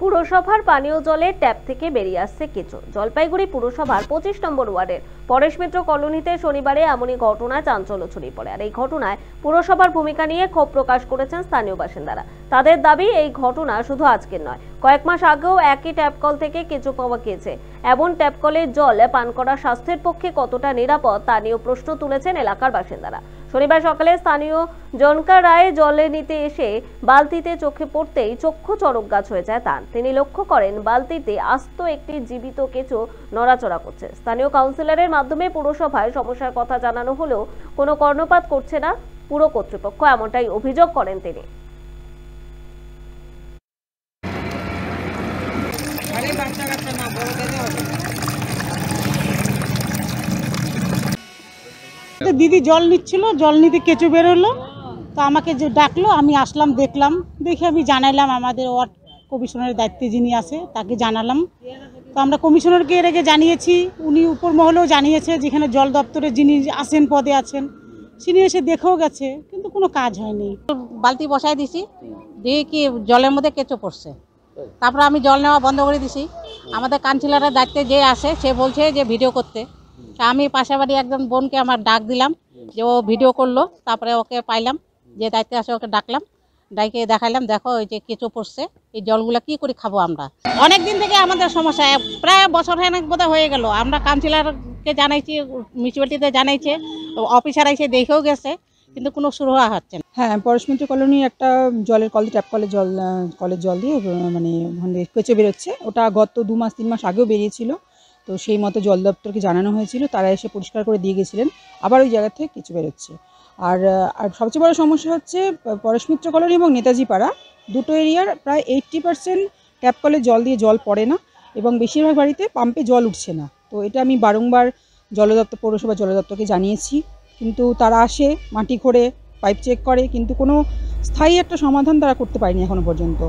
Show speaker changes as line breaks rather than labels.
পুরসভার পানীয় জলের ট্যাপ থেকে বেরিয়ে আসছে কেঁচো জলপাইগুড়ি পুরসভার পঁচিশ নম্বর ওয়ার্ডের পরেশ মিত্র কলোনিতে শনিবারে এমনই ঘটনায় চাঞ্চল্য ছড়িয়ে পড়ে আর এই ঘটনায় পুরসভার ভূমিকা নিয়ে ক্ষোভ প্রকাশ করেছেন স্থানীয় বাসিন্দারা তাদের দাবি এই ঘটনা শুধু আজকের নয় কয়েক মাস আগেও একই ট্যাপকল থেকে কেঁচো পাওয়া গিয়েছে এমন ট্যাপকলের জল পান করা স্বাস্থ্যের পক্ষে কতটা নিরাপদ তা নিয়েও প্রশ্ন তুলেছেন এলাকার বাসিন্দারা শনিবার সকালে স্থানীয় জনকার রায় জলে নিতে এসে বালতিতে চোখে পড়তেই চক্ষু চরক গাছ হয়ে যায় তার তিনি লক্ষ্য করেন বালতিতে আস্ত একটি জীবিত কেঁচো নড়াচড়া করছে স্থানীয় কাউন্সিলরের মাধ্যমে পুরসভায় সমস্যার কথা জানানো হলেও কোনো কর্ণপাত করছে না পুরো কর্তৃপক্ষ এমনটাই অভিযোগ করেন তিনি
একটা দিদি জল নিচ্ছিল জল নিতে কেঁচো বেরোলো তো আমাকে যে ডাকলো আমি আসলাম দেখলাম দেখে আমি জানাইলাম আমাদের ওয়ার্ড কমিশনারের দায়িত্বে যিনি আছে তাকে জানালাম তো আমরা কমিশনারকে এর আগে জানিয়েছি উনি উপর মহলেও জানিয়েছে যেখানে জল দপ্তরে যিনি আসেন পদে আছেন তিনি এসে দেখেও গেছে কিন্তু
কোনো কাজ হয়নি বালতি বসাই দিছি দিয়ে কি জলের মধ্যে কেঁচো পড়ছে তারপর আমি জল নেওয়া বন্ধ করে দিছি আমাদের কাউন্সিলারের দায়িত্বে যে আসে সে বলছে যে ভিডিও করতে আমি পাশাপাশি একজন বোনকে আমার ডাক দিলাম যে ও ভিডিও করলো তারপরে ওকে পাইলাম যে দায়িত্বে আসে ওকে ডাকলাম ডাইকে দেখাইলাম দেখো ওই যে কেঁচো পড়ছে এই জলগুলা কি করে খাবো আমরা অনেক দিন থেকে আমাদের সমস্যা প্রায় বছর হয়ে বোধ হয়ে গেল আমরা কাউন্সিলারকে জানাইছি মিউনিসিপ্যালিটিতে জানাইছে অফিসার এসে দেখেও গেছে কিন্তু কোনো শুরু হওয়া
হচ্ছে না হ্যাঁ পরশমিত্র কলোনি একটা জলের কল ট্যাপ কলের জল কলের জল দিয়ে মানে, মানে কেঁচো বেরোচ্ছে ওটা গত দু মাস তিন মাস আগেও বেরিয়েছিল তো সেই মতো জল দপ্তরকে জানানো হয়েছিল তারা এসে পরিষ্কার করে দিয়ে গেছিলেন আবার ওই জায়গা থেকে কিছু বেরোচ্ছে আর আর সবচেয়ে বড় সমস্যা হচ্ছে পরশমিত্র কলোনি এবং নেতাজি পাড়া দুটো এরিয়ার প্রায় এইট্টি পার্সেন্ট ট্যাপ কলে জল দিয়ে জল পড়ে না এবং বেশিরভাগ বাড়িতে পাম্পে জল উঠছে না তো এটা আমি বারংবার জল দপ্তর পৌরসভা জল দপ্তরকে জানিয়েছি কিন্তু তারা আসে মাটি খোঁড়ে পাইপ চেক করে কিন্তু কোনো স্থায়ী একটা সমাধান তারা করতে পারেনি এখনও পর্যন্ত